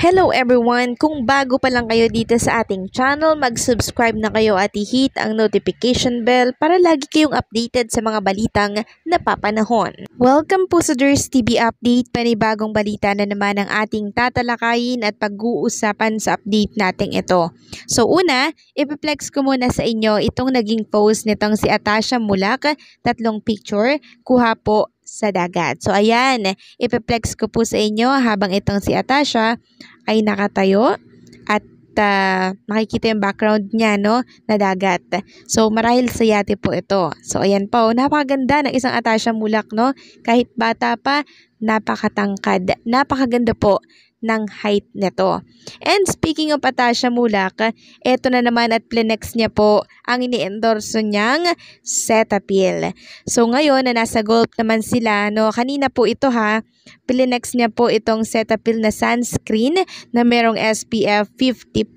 Hello everyone! Kung bago pa lang kayo dito sa ating channel, mag-subscribe na kayo at i-hit ang notification bell para lagi kayong updated sa mga balitang napapanahon. Welcome po sa Durs TV Update, panibagong balita na naman ang ating tatalakayin at pag-uusapan sa update nating ito. So una, ipiplex ko muna sa inyo itong naging post nitong si Atasha Mulak, tatlong picture, kuha po sa dagat. So ayan, ipeplex ko po sa inyo habang itong si Atasha ay nakatayo at uh, makikita yung background niya no, na dagat. So marahil sa yate po ito. So ayan po, napakaganda ng isang Atasha Mulak no, kahit bata pa, napakatangkad, napakaganda po ng height nito. And speaking of Atasha Mulak, eto na naman at Plenex niya po ang ini-endorso niyang Cetaphil. So ngayon na nasa Gulp naman sila, no, kanina po ito ha, Plenex niya po itong Cetaphil na sunscreen na merong SPF 50+.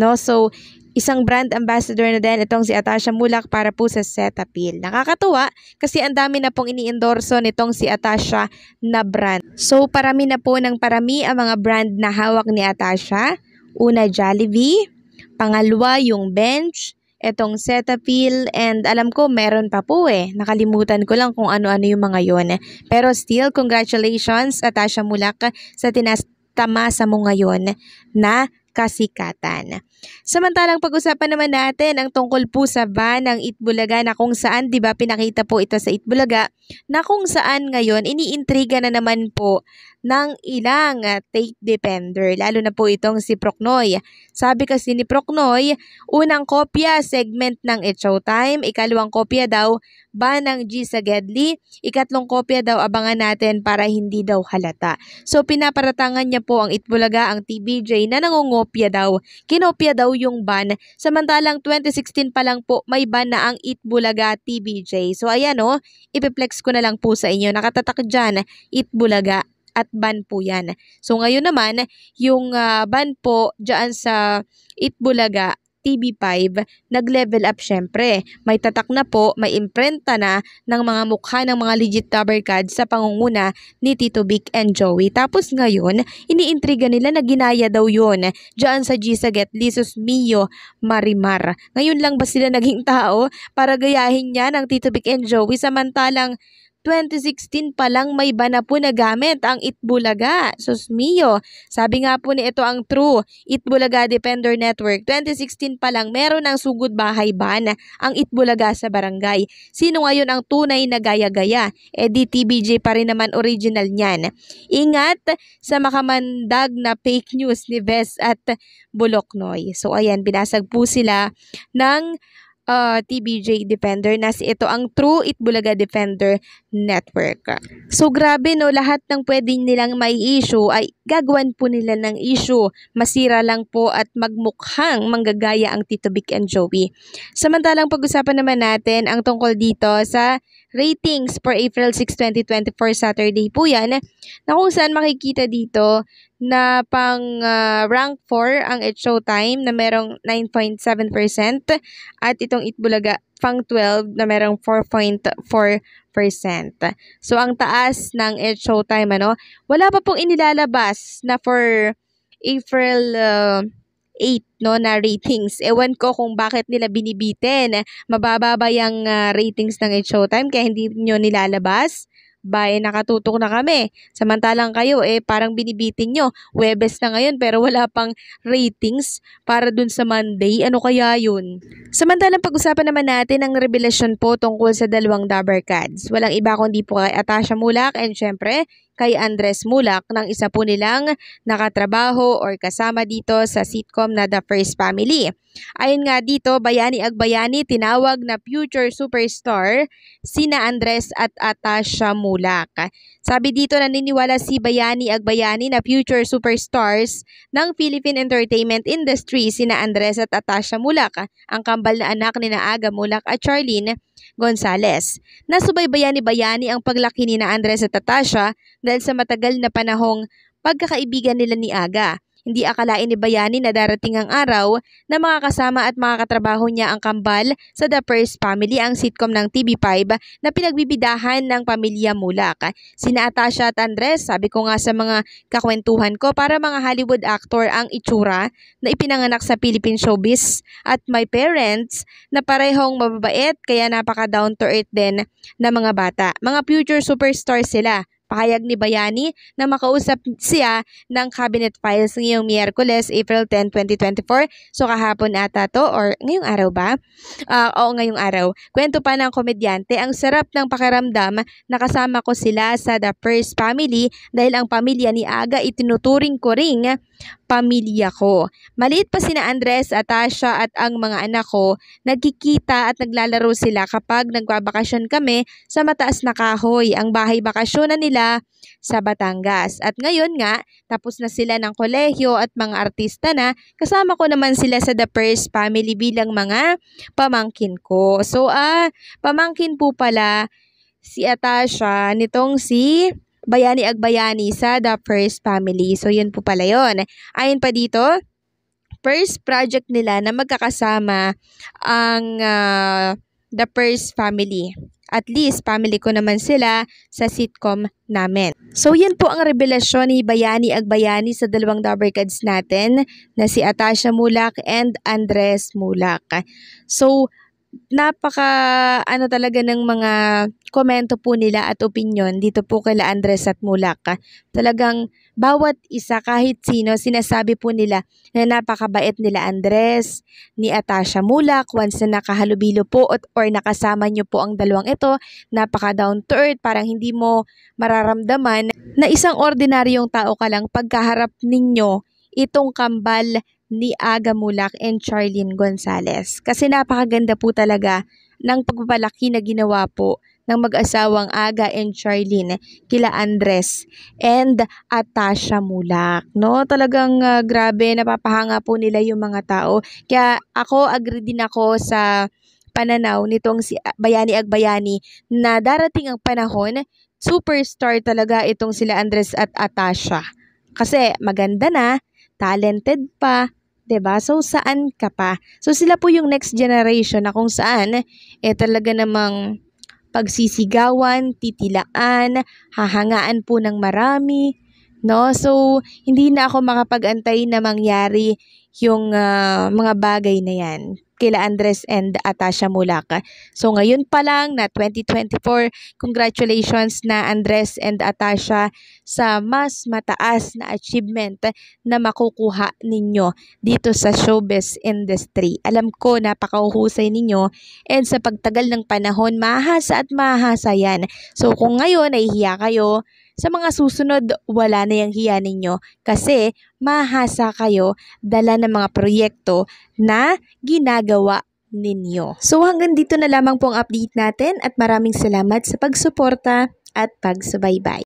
No? So Isang brand ambassador na din itong si Atasha Mulak para po sa set appeal. Nakakatuwa kasi ang dami na pong iniendorso nitong si Atasha na brand. So parami na po ng parami ang mga brand na hawak ni Atasha. Una Jollibee, pangalawa yung Bench, etong Cetaphil, and alam ko meron pa po eh. Nakalimutan ko lang kung ano-ano yung mga yon. Pero still, congratulations Atasha Mulak sa tinatama sa mo ngayon na kasikatan. Samantalang pag-usapan naman natin ang tungkol po sa van ng Itbulaga na kung saan 'di ba pinakita po ito sa Itbulaga na kung saan ngayon iniintriga na naman po ng ilang ah, tape defender lalo na po itong si Proknoy. Sabi kasi ni Proknoy, unang kopya segment ng It's Showtime, ikalawang kopya daw ba ng G sa Gedli? Ikatlong kopya daw abangan natin para hindi daw halata. So pinaparatangan niya po ang Itbulaga ang TBJ na nangungopya daw. Kinopya daw yung ban. Samantalang 2016 pa lang po may ban na ang Itbulaga TBJ. So ayan o, oh, ipiplex ko na lang po sa inyo. Nakatatak dyan, Itbulaga at ban po yan. So ngayon naman, yung uh, ban po dyan sa Itbulaga tb 5 nag-level up syempre. May tatak na po, may imprenta na ng mga mukha ng mga legit cover cards sa pangunguna ni Tito Vic and Joey. Tapos ngayon, iniintriga nila na ginaya daw yun dyan sa Gisaget, Lisos Mio, Marimar. Ngayon lang ba sila naging tao para gayahin niya ng Tito Vic and Joey samantalang 2016 pa lang may bana po na gamit ang Itbulaga. Sus mio, sabi nga po ni ito ang true Itbulaga Defender Network. 2016 pa lang meron ng sugod bahay ban ang Itbulaga sa barangay. Sino ngayon ang tunay na gaya-gaya? E di TBJ pa rin naman original niyan. Ingat sa makamandag na fake news ni Ves at Buloknoy. So ayan, binasag po sila ng uh, TBJ Defender na si ito ang True Itbulaga Defender Network. So grabe no, lahat ng pwede nilang may issue ay gagawan po nila ng issue. Masira lang po at magmukhang manggagaya ang Tito Big and Joey. Samantalang pag-usapan naman natin ang tungkol dito sa ratings for April 6, 2024 Saturday po yan na kung saan makikita dito na pang uh, rank 4 ang It Showtime na merong 9.7% at itong It Bulaga pang 12 na merong 4.4%. So ang taas ng It Showtime ano, wala pa pong inilalabas na for April uh, 8 no, na ratings. Ewan ko kung bakit nila binibitin. Mababa ba yung uh, ratings ng It's Showtime kaya hindi nyo nilalabas? ba, eh, nakatutok na kami. Samantalang kayo, eh, parang binibitin nyo. Webes na ngayon, pero wala pang ratings para dun sa Monday. Ano kaya yun? Samantalang pag-usapan naman natin ang revelasyon po tungkol sa dalawang Dabber Cads. Walang iba kundi po kay Atasha Mulak and syempre, kay Andres Mulak ng isa po nilang nakatrabaho or kasama dito sa sitcom na The First Family. Ayon nga dito, Bayani Agbayani tinawag na future superstar sina Andres at Atasha Mulak. Sabi dito naniniwala si Bayani Agbayani na future superstars ng Philippine Entertainment Industry sina Andres at Atasha Mulak, ang kambal na anak ni Naaga Mulak at Charlene Gonzales. Nasubaybayan ni Bayani ang paglaki ni na Andres at Atasha dahil sa matagal na panahong pagkakaibigan nila ni Aga. Hindi akalain ni Bayani na darating ang araw na makakasama at makakatrabaho niya ang kambal sa The First Family, ang sitcom ng TV5 na pinagbibidahan ng pamilya Mulak. Sina Atasha at Andres, sabi ko nga sa mga kakwentuhan ko, para mga Hollywood actor ang itsura na ipinanganak sa Philippine showbiz at my parents na parehong mababait kaya napaka down to earth din na mga bata. Mga future superstar sila Pahayag ni Bayani na makausap siya ng cabinet files ngayong Miyerkules, April 10, 2024. So kahapon ata to or ngayong araw ba? Uh, oo, ngayong araw. Kwento pa ng komedyante, ang sarap ng pakiramdam na kasama ko sila sa The First Family dahil ang pamilya ni Aga itinuturing ko ring pamilya ko. Maliit pa sina Andres, Atasha at ang mga anak ko, nagkikita at naglalaro sila kapag nagbabakasyon kami sa mataas na kahoy. Ang bahay bakasyon na nila Manila sa Batangas. At ngayon nga, tapos na sila ng kolehiyo at mga artista na, kasama ko naman sila sa The First Family bilang mga pamangkin ko. So, ah, pamangkin po pala si Atasha nitong si Bayani Agbayani sa The First Family. So, yun po pala yun. Ayon pa dito, first project nila na magkakasama ang uh, the first family. At least, family ko naman sila sa sitcom namin. So, yan po ang revelasyon ni Bayani Agbayani sa dalawang Dobercads natin na si Atasha Mulak and Andres Mulak. So, napaka ano talaga ng mga komento po nila at opinion dito po kay Andres at Mulak. Talagang bawat isa kahit sino sinasabi po nila na napakabait nila Andres, ni Atasha Mulak once na nakahalubilo po at or nakasama nyo po ang dalawang ito, napaka down to earth, parang hindi mo mararamdaman na isang ordinaryong tao ka lang pagkaharap ninyo itong kambal ni Aga Mulak and Charlene Gonzalez. Kasi napakaganda po talaga ng pagpapalaki na ginawa po ng mag-asawang Aga and Charlene kila Andres and Atasha Mulak. No, talagang uh, grabe napapahanga po nila yung mga tao. Kaya ako agree din ako sa pananaw nitong si Bayani Agbayani na darating ang panahon, superstar talaga itong sila Andres at Atasha. Kasi maganda na, talented pa, 'di ba? So saan ka pa? So sila po yung next generation na kung saan eh talaga namang pagsisigawan, titilaan, hahangaan po ng marami, no? So, hindi na ako makapag-antay na mangyari yung uh, mga bagay na yan kila Andres and Atasha Mulaka. So ngayon pa lang na 2024, congratulations na Andres and Atasha sa mas mataas na achievement na makukuha ninyo dito sa showbiz industry. Alam ko napakauhusay ninyo and sa pagtagal ng panahon mahasa at mahasa yan. So kung ngayon nahihiya kayo, sa mga susunod, wala na yung hiya ninyo kasi mahasa kayo dala ng mga proyekto na ginagawa ninyo. So hanggang dito na lamang po ang update natin at maraming salamat sa pagsuporta at pagsubaybay.